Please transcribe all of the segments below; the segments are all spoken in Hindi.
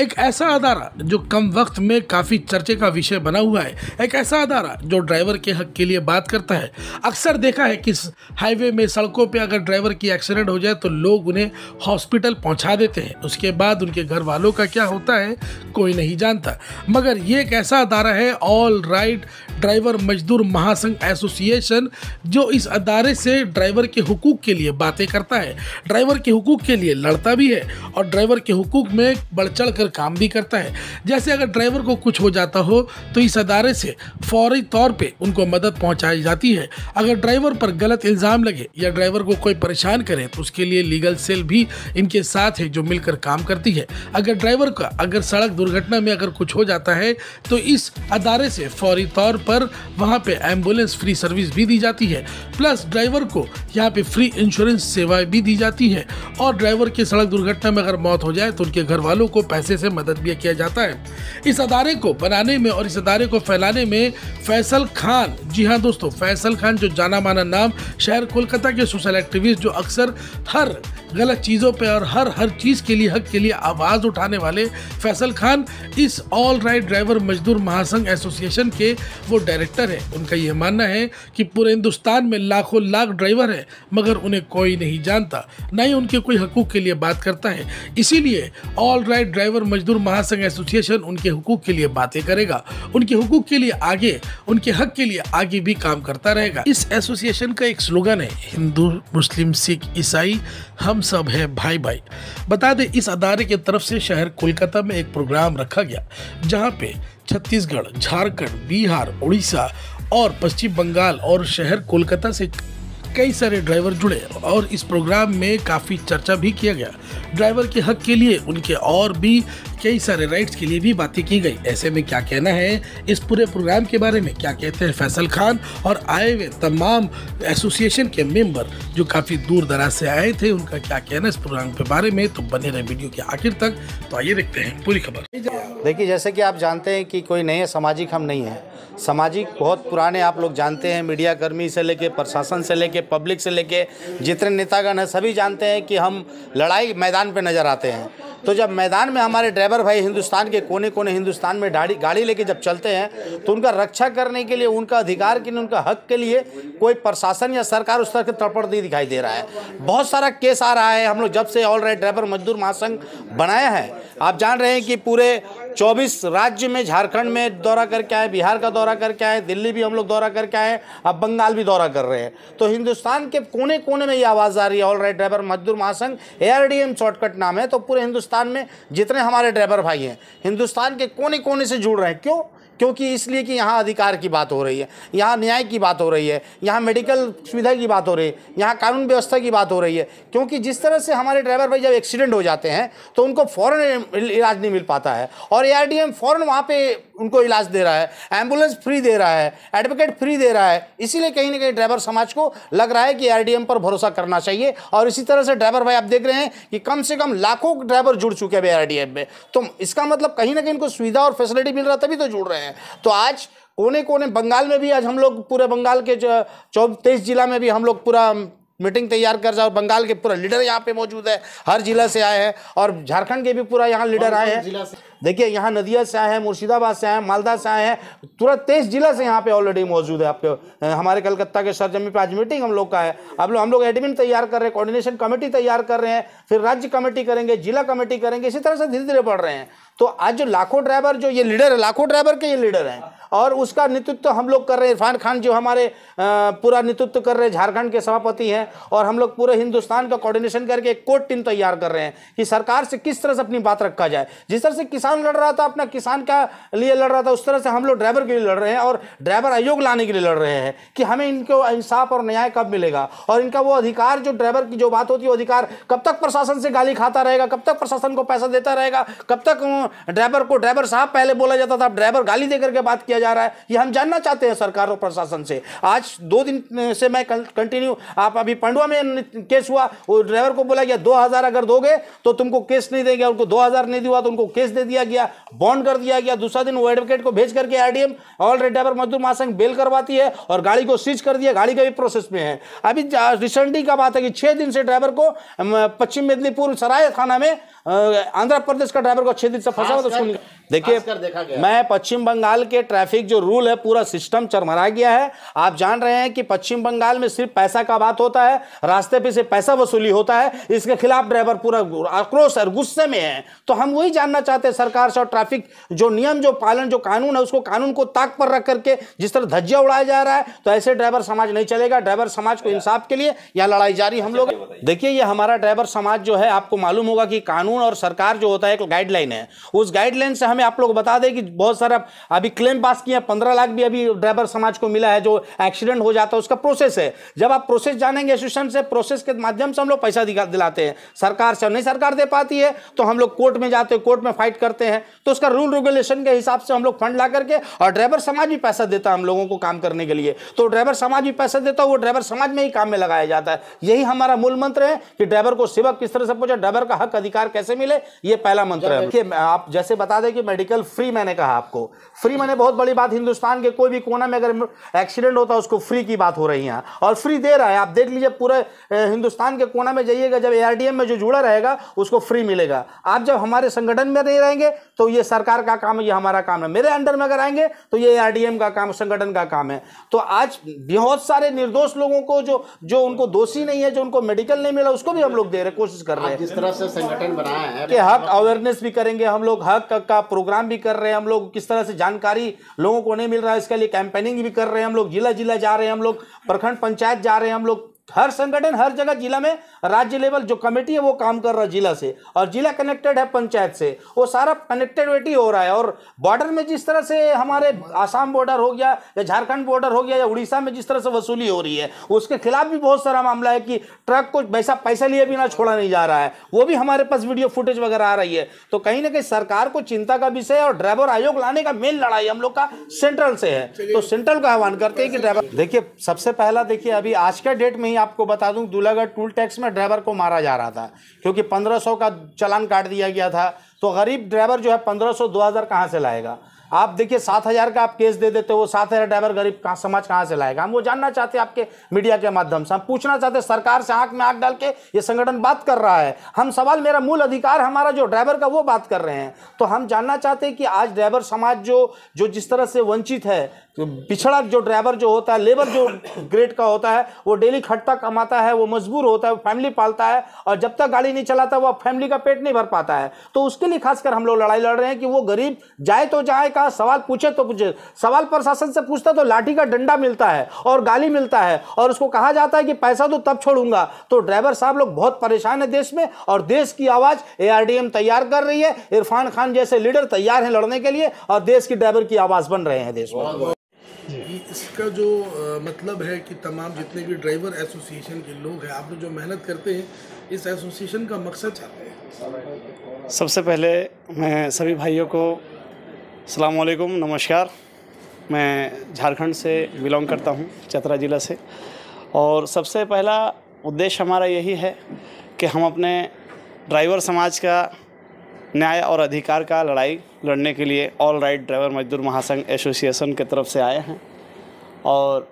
एक ऐसा अदारा जो कम वक्त में काफ़ी चर्चे का विषय बना हुआ है एक ऐसा अदारा जो ड्राइवर के हक के लिए बात करता है अक्सर देखा है कि हाईवे में सड़कों पे अगर ड्राइवर की एक्सीडेंट हो जाए तो लोग उन्हें हॉस्पिटल पहुंचा देते हैं उसके बाद उनके घर वालों का क्या होता है कोई नहीं जानता मगर ये एक ऐसा अदारा है ऑल राइट ड्राइवर मजदूर महासंघ एसोसिएशन जो इस अदारे से ड्राइवर के हुकूक के लिए बातें करता है ड्राइवर के हुकूक के लिए लड़ता भी है और ड्राइवर के हुकूक में बढ़ चढ़ कर मिलकर काम भी करता है जैसे अगर ड्राइवर को कुछ हो जाता हो तो इस अदारे से फौरी तौर पर उनको मदद पहुंचाई जाती है अगर ड्राइवर पर गलत इल्ज़ाम लगे या ड्राइवर को कोई परेशान करे तो उसके लिए लीगल सेल भी इनके साथ है जो मिलकर काम करती है अगर ड्राइवर का अगर सड़क दुर्घटना में अगर कुछ हो जाता है तो इस अदारे से फौरी तौर पर वहाँ पे एम्बुलेंस फ्री सर्विस भी दी जाती है प्लस ड्राइवर को यहाँ पे फ्री इंश्योरेंस सेवाएं भी दी जाती है और ड्राइवर की सड़क दुर्घटना में अगर मौत हो जाए तो उनके घर वालों को पैसे से मदद भी किया जाता है इस अदारे को बनाने में और इस अदारे को फैलाने में फैसल खान जी हाँ दोस्तों फैसल खान जो जाना माना नाम शहर कोलकाता के सोशल एक्टिविस्ट जो अक्सर हर गलत चीज़ों पर और हर हर चीज़ के लिए हक के लिए आवाज़ उठाने वाले फैसल खान इस ऑल राइट ड्राइवर मजदूर महासंघ एसोसिएशन के वो डायरेक्टर हैं उनका यह मानना है कि पूरे हिंदुस्तान में लाखों लाख ड्राइवर हैं मगर उन्हें कोई नहीं जानता ना ही उनके कोई हकूक़ के लिए बात करता है इसीलिए ऑल राइट ड्राइवर मजदूर महासंघ एसोसिएशन उनके हुकूक के लिए बातें करेगा उनके हुकूक के लिए आगे उनके हक के लिए आगे भी काम करता रहेगा इस एसोसिएशन का एक स्लोगन है हिंदू मुस्लिम सिख ईसाई हम सब है भाई भाई बता दें इस अदारे की तरफ से शहर कोलकाता में एक प्रोग्राम रखा गया जहाँ पे छत्तीसगढ़ झारखंड बिहार उड़ीसा और पश्चिम बंगाल और शहर कोलकाता से कई सारे ड्राइवर जुड़े और इस प्रोग्राम में काफ़ी चर्चा भी किया गया ड्राइवर के हक के लिए उनके और भी कई सारे राइट्स के लिए भी बातें की गई ऐसे में क्या कहना है इस पूरे प्रोग्राम के बारे में क्या कहते हैं फैसल खान और आए हुए तमाम एसोसिएशन के मेंबर जो काफ़ी दूर दराज से आए थे उनका क्या कहना इस प्रोग्राम के बारे में तो बने रहे वीडियो के आखिर तक तो आइए देखते हैं पूरी खबर देखिए जैसे कि आप जानते हैं कि कोई नए सामाजिक हम नहीं हैं सामाजिक बहुत पुराने आप लोग जानते हैं मीडियाकर्मी से लेके प्रशासन से लेके लेके पब्लिक से लेके जितने नेतागण हैं सभी जानते हैं कि हम लड़ाई मैदान पे नज़र आते हैं तो जब मैदान में हमारे ड्राइवर भाई हिंदुस्तान के कोने कोने हिंदुस्तान में गाड़ी गाड़ी लेके जब चलते हैं तो उनका रक्षा करने के लिए उनका अधिकार के लिए उनका हक के लिए कोई प्रशासन या सरकार उस तरह की तड़पण नहीं दिखाई दे रहा है बहुत सारा केस आ रहा है हम लोग जब से ऑल राइट ड्राइवर मजदूर महासंघ बनाया है आप जान रहे हैं कि पूरे 24 राज्य में झारखंड में दौरा करके आए बिहार का दौरा करके आए दिल्ली भी हम लोग दौरा करके आए अब बंगाल भी दौरा कर रहे हैं तो हिंदुस्तान के कोने कोने में ये आवाज़ आ रही है ऑल राइट ड्राइवर मजदूर महासंघ ए शॉर्टकट नाम है तो पूरे हिंदुस्तान हिंदुस्तान में जितने हमारे ड्राइवर भाई हैं हिंदुस्तान के कोने कोने से जुड़ रहे हैं क्यों क्योंकि इसलिए कि यहाँ अधिकार की बात हो रही है यहाँ न्याय की बात हो रही है यहाँ मेडिकल सुविधा की बात हो रही है यहाँ कानून व्यवस्था की बात हो रही है क्योंकि जिस तरह से हमारे ड्राइवर भाई जब एक्सीडेंट हो जाते हैं तो उनको फ़ौरन इलाज नहीं मिल पाता है और ए आर डी एम फ़ौरन वहाँ पर उनको इलाज दे रहा है एम्बुलेंस फ्री दे रहा है एडवोकेट फ्री दे रहा है इसीलिए कहीं ना कहीं ड्राइवर समाज को लग रहा है कि ए आर डी एम पर भरोसा करना चाहिए और इसी तरह से ड्राइवर भाई आप देख रहे हैं कि कम से कम लाखों ड्राइवर जुड़ चुके हैं ए में तो इसका मतलब कहीं ना कहीं इनको सुविधा और फैसिलिटी मिल रहा तभी तो जुड़ रहे हैं हैं तो आज कोने कोने बंगाल में भी आज हम लोग पूरे बंगाल के जो चौबीस जिला में भी हम लोग पूरा मीटिंग तैयार कर रहा और बंगाल के पूरा लीडर यहाँ पे मौजूद है हर जिला से आए हैं और झारखंड के भी पूरा यहाँ लीडर आए हैं देखिए यहाँ नदिया से आए हैं मुर्शिदाबाद से आए हैं मालदा से आए हैं पूरा तेईस जिला से यहाँ पे ऑलरेडी मौजूद है आपके हमारे कलकत्ता के सरजमी पे आज मीटिंग हम लोग का है अब लोग हम लोग एडमिन तैयार कर रहे हैं कोऑर्डिनेशन कमेटी तैयार कर रहे हैं फिर राज्य कमेटी करेंगे जिला कमेटी करेंगे इसी तरह से धीरे धीरे बढ़ रहे हैं तो आज जो लाखों ड्राइवर जो ये लीडर है लाखों ड्राइवर के ये लीडर हैं और उसका नेतृत्व हम लोग कर रहे हैं इरफान खान जो हमारे पूरा नेतृत्व कर रहे हैं झारखंड के सभापति हैं और हम लोग पूरे हिंदुस्तान का कोऑर्डिनेशन करके एक कोर्ट टीम तैयार कर रहे हैं कि सरकार से किस तरह से अपनी बात रखा जाए जिस तरह से किसान लड़ रहा था अपना किसान का लिए लड़ रहा था उस तरह से हम लोग ड्राइवर के लिए लड़ रहे हैं और ड्राइवर आयोग लाने के लिए लड़ रहे हैं कि हमें इनको इंसाफ और न्याय कब मिलेगा और इनका वो अधिकार जो ड्राइवर की जो बात होती है अधिकार कब तक प्रशासन से गाली खाता रहेगा कब तक प्रशासन को पैसा देता रहेगा कब तक ड्राइवर को ड्राइवर साहब पहले बोला जाता था ड्राइवर गाली दे करके बात किया किया जा रहा है ये हम जानना चाहते हैं सरकार और प्रशासन से आज दो दिन से मैं कंटिन्यू आप अभी पंडवा में केस हुआ वो ड्राइवर को बोला गया दो हज़ार अगर दोगे तो तुमको केस नहीं देंगे उनको दो हज़ार नहीं दिया तो उनको केस दे दिया गया बॉन्ड कर दिया गया दूसरा दिन वो एडवोकेट को भेज करके आर ऑल ड्राइवर मजदूर महासंघ बेल करवाती है और गाड़ी को सीज कर दिया गाड़ी का भी प्रोसेस में है अभी रिसेंटली का बात है कि छः दिन से ड्राइवर को पश्चिम मेदनीपुर सराय थाना में आंध्र प्रदेश का ड्राइवर को छः दिन से फंसा हुआ तो देखिए देखा गया मैं पश्चिम बंगाल के ट्रैफिक जो रूल है पूरा सिस्टम चरमरा गया है आप जान रहे हैं कि पश्चिम बंगाल में सिर्फ पैसा का बात होता है रास्ते पे से पैसा वसूली होता है इसके खिलाफ ड्राइवर पूरा आक्रोश और गुस्से में है तो हम वही जानना चाहते हैं सरकार से और ट्रैफिक जो नियम जो पालन जो कानून है उसको कानून को ताक पर रख करके जिस तरह धज्जिया उड़ाया जा रहा है तो ऐसे ड्राइवर समाज नहीं चलेगा ड्राइवर समाज को इंसाफ के लिए यहाँ लड़ाई जारी हम अच्छा, लोग देखिए ये हमारा ड्राइवर समाज जो है आपको मालूम होगा कि कानून और सरकार जो होता है एक गाइडलाइन है उस गाइडलाइन से हम में आप लोग बता दें कि बहुत सारा अभी क्लेम पास किया पंद्रह लाख भी अभी ड्राइवर समाज को मिला है जो एक्सीडेंट हो जाता है उसका प्रोसेस है जब आप प्रोसेस जानेंगे एसोसिएशन से प्रोसेस के माध्यम से हम लोग पैसा दिलाते हैं सरकार से नहीं सरकार दे पाती है तो हम लोग कोर्ट में जाते हैं कोर्ट में फाइट करते हैं तो उसका रूल रेगुलेशन के हिसाब से हम लोग फंड ला करके और ड्राइवर समाज भी पैसा देता है हम लोगों को काम करने के लिए तो ड्राइवर समाज भी पैसा देता है वो ड्राइवर समाज में ही काम में लगाया जाता है यही हमारा मूल मंत्र है कि ड्राइवर को सेवा किस तरह से पहुंचे ड्राइवर का हक अधिकार कैसे मिले ये पहला मंत्र है आप जैसे बता दें कि मेडिकल फ्री मैंने कहा आपको फ्री मैंने बहुत बड़ी बात हिंदुस्तान के कोई भी कोना में अगर एक्सीडेंट होता है उसको फ्री की बात हो रही है और फ्री दे रहा है आप देख लीजिए पूरे हिंदुस्तान के कोना में जाइएगा जब एआरडीएम में जो जुड़ा रहेगा उसको फ्री मिलेगा आप जब हमारे संगठन में नहीं रहेंगे तो ये सरकार का काम है ये हमारा काम है मेरे अंडर में अगर आएंगे तो ये ए का काम संगठन का काम है तो आज बहुत सारे निर्दोष लोगों को जो जो उनको दोषी नहीं है जो उनको मेडिकल नहीं मिला उसको भी हम लोग दे रहे कोशिश कर रहे हैं जिस तरह से संगठन बनाया है कि हक अवेयरनेस भी करेंगे हम लोग हक का प्रोग्राम भी कर रहे हैं हम लोग किस तरह से जानकारी लोगों को नहीं मिल रहा है इसके लिए कैंपेनिंग भी कर रहे हैं हम लोग जिला जिला जा रहे हैं हम लोग प्रखंड पंचायत जा रहे हैं हम लोग हर संगठन हर जगह जिला में राज्य लेवल जो कमेटी है वो काम कर रहा है जिला से और जिला कनेक्टेड है पंचायत से वो सारा कनेक्टेडिटी हो रहा है और बॉर्डर में जिस तरह से हमारे आसाम बॉर्डर हो गया या झारखंड बॉर्डर हो गया या उड़ीसा में जिस तरह से वसूली हो रही है उसके खिलाफ भी बहुत सारा मामला है कि ट्रक को पैसा पैसा लिए बिना छोड़ा नहीं जा रहा है वो भी हमारे पास वीडियो फुटेज वगैरह आ रही है तो कहीं ना कहीं सरकार को चिंता का विषय और ड्राइवर आयोग लाने का मेन लड़ाई हम लोग का सेंट्रल से है तो सेंट्रल का आह्वान करते हैं कि ड्राइवर देखिए सबसे पहला देखिए अभी आज के डेट में ही आपको बता दूं दूल्हागढ़ टूल टैक्स में ड्राइवर को मारा जा रहा था क्योंकि 1500 का चलान काट दिया गया था तो गरीब ड्राइवर जो है 1500 2000 कहाँ से लाएगा आप देखिए सात हज़ार का आप केस दे देते हो सात हज़ार ड्राइवर गरीब कहाँ समाज कहाँ से लाएगा हम वो जानना चाहते हैं आपके मीडिया के माध्यम से हम पूछना चाहते हैं सरकार से आंख में आंख डाल के ये संगठन बात कर रहा है हम सवाल मेरा मूल अधिकार हमारा जो ड्राइवर का वो बात कर रहे हैं तो हम जानना चाहते हैं कि आज ड्राइवर समाज जो जो जिस तरह से वंचित है तो पिछड़ा जो ड्राइवर जो होता है लेबर जो ग्रेड का होता है वो डेली खटता कमाता है वो मजबूर होता है वो फैमिली पालता है और जब तक गाड़ी नहीं चलाता वो फैमिली का पेट नहीं भर पाता है तो उसके लिए खासकर हम लोग लड़ाई लड़ रहे हैं कि वो गरीब जाए तो जाए कहा सवाल पूछे तो पूछे सवाल प्रशासन से पूछता तो लाठी का डंडा मिलता है और गाली मिलता है और उसको कहा जाता है कि पैसा तो तब छोड़ूंगा तो ड्राइवर साहब लोग बहुत परेशान है देश में और देश की आवाज़ ए तैयार कर रही है इरफान खान जैसे लीडर तैयार हैं लड़ने के लिए और देश की ड्राइवर की आवाज़ बन रहे हैं देश इसका जो आ, मतलब है कि तमाम जितने भी ड्राइवर एसोसिएशन के लोग हैं आप लोग जो मेहनत करते हैं इस एसोसिएशन का मकसद चाहते हैं सबसे पहले मैं सभी भाइयों को अलमैकम नमस्कार मैं झारखंड से बिलोंग करता हूं चतरा ज़िला से और सबसे पहला उद्देश्य हमारा यही है कि हम अपने ड्राइवर समाज का न्याय और अधिकार का लड़ाई लड़ने के लिए ऑल राइट ड्राइवर मजदूर महासंघ एसोसिएशन की तरफ से आए हैं और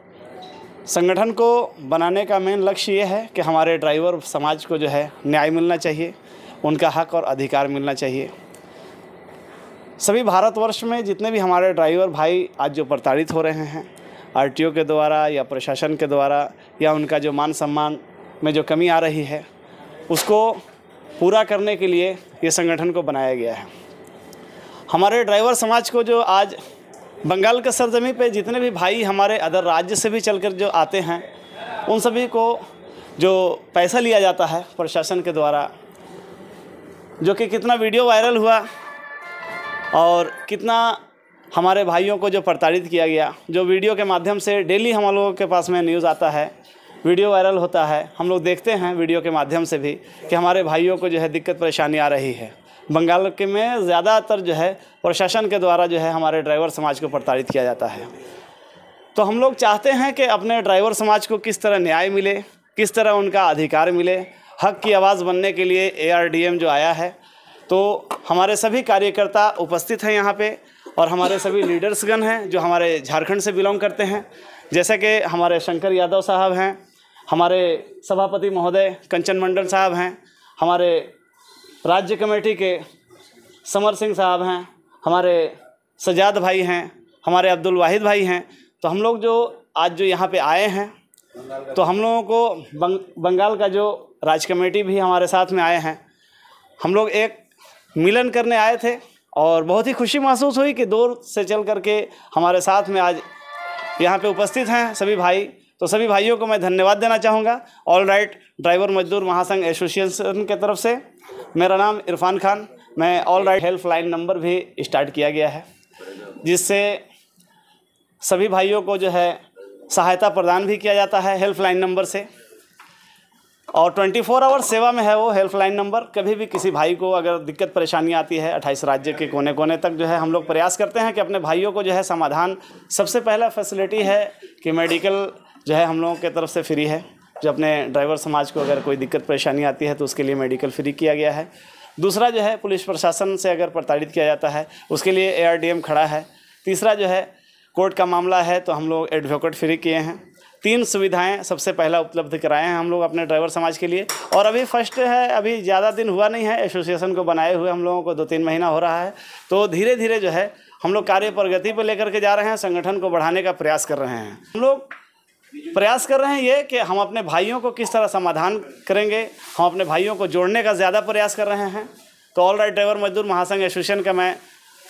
संगठन को बनाने का मेन लक्ष्य ये है कि हमारे ड्राइवर समाज को जो है न्याय मिलना चाहिए उनका हक और अधिकार मिलना चाहिए सभी भारतवर्ष में जितने भी हमारे ड्राइवर भाई आज जो प्रताड़ित हो रहे हैं आर के द्वारा या प्रशासन के द्वारा या उनका जो मान सम्मान में जो कमी आ रही है उसको पूरा करने के लिए ये संगठन को बनाया गया है हमारे ड्राइवर समाज को जो आज बंगाल के सरजमी पे जितने भी भाई हमारे अदर राज्य से भी चलकर जो आते हैं उन सभी को जो पैसा लिया जाता है प्रशासन के द्वारा जो कि कितना वीडियो वायरल हुआ और कितना हमारे भाइयों को जो प्रताड़ित किया गया जो वीडियो के माध्यम से डेली हम लोगों के पास में न्यूज़ आता है वीडियो वायरल होता है हम लोग देखते हैं वीडियो के माध्यम से भी कि हमारे भाइयों को जो है दिक्कत परेशानी आ रही है बंगाल के में ज़्यादातर जो है प्रशासन के द्वारा जो है हमारे ड्राइवर समाज को प्रताड़ित किया जाता है तो हम लोग चाहते हैं कि अपने ड्राइवर समाज को किस तरह न्याय मिले किस तरह उनका अधिकार मिले हक की आवाज़ बनने के लिए ए जो आया है तो हमारे सभी कार्यकर्ता उपस्थित हैं यहाँ पे और हमारे सभी लीडर्सगण हैं जो हमारे झारखंड से बिलोंग करते हैं जैसे कि हमारे शंकर यादव साहब हैं हमारे सभापति महोदय कंचन मंडल साहब हैं हमारे राज्य कमेटी के समर सिंह साहब हैं हमारे सजाद भाई हैं हमारे अब्दुल वाहिद भाई हैं तो हम लोग जो आज जो यहाँ पे आए हैं तो हम लोगों को बंग, बंगाल का जो राज कमेटी भी हमारे साथ में आए हैं हम लोग एक मिलन करने आए थे और बहुत ही खुशी महसूस हुई कि दूर से चल करके हमारे साथ में आज यहाँ पे उपस्थित हैं सभी भाई तो सभी भाइयों को मैं धन्यवाद देना चाहूँगा ऑल राइट ड्राइवर मजदूर महासंघ एसोसिएशन के तरफ से मेरा नाम इरफान खान मैं all right helpline number भी स्टार्ट किया गया है जिससे सभी भाइयों को जो है सहायता प्रदान भी किया जाता है हेल्पलाइन नंबर से और 24 फोर आवर सेवा में है वो हेल्पलाइन नंबर कभी भी किसी भाई को अगर दिक्कत परेशानी आती है अट्ठाईस राज्य के कोने कोने तक जो है हम लोग प्रयास करते हैं कि अपने भाइयों को जो है समाधान सबसे पहला फैसिलिटी है कि मेडिकल जो है हम लोगों के तरफ से फ्री है जो अपने ड्राइवर समाज को अगर कोई दिक्कत परेशानी आती है तो उसके लिए मेडिकल फ्री किया गया है दूसरा जो है पुलिस प्रशासन से अगर प्रताड़ित किया जाता है उसके लिए ए खड़ा है तीसरा जो है कोर्ट का मामला है तो हम लोग एडवोकेट फ्री किए हैं तीन सुविधाएं सबसे पहला उपलब्ध कराए हैं हम लोग अपने ड्राइवर समाज के लिए और अभी फर्स्ट है अभी ज़्यादा दिन हुआ नहीं है एसोसिएशन को बनाए हुए हम लोगों को दो तीन महीना हो रहा है तो धीरे धीरे जो है हम लोग कार्य प्रगति पर लेकर के जा रहे हैं संगठन को बढ़ाने का प्रयास कर रहे हैं हम लोग प्रयास कर रहे हैं ये कि हम अपने भाइयों को किस तरह समाधान करेंगे हम अपने भाइयों को जोड़ने का ज़्यादा प्रयास कर रहे हैं तो ऑल राइट ड्राइवर मजदूर महासंघ एसोसिएशन का मैं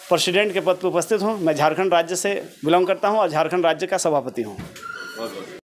प्रेसिडेंट के पद पर उपस्थित हूँ मैं झारखंड राज्य से बिलोंग करता हूँ और झारखंड राज्य का सभापति हूँ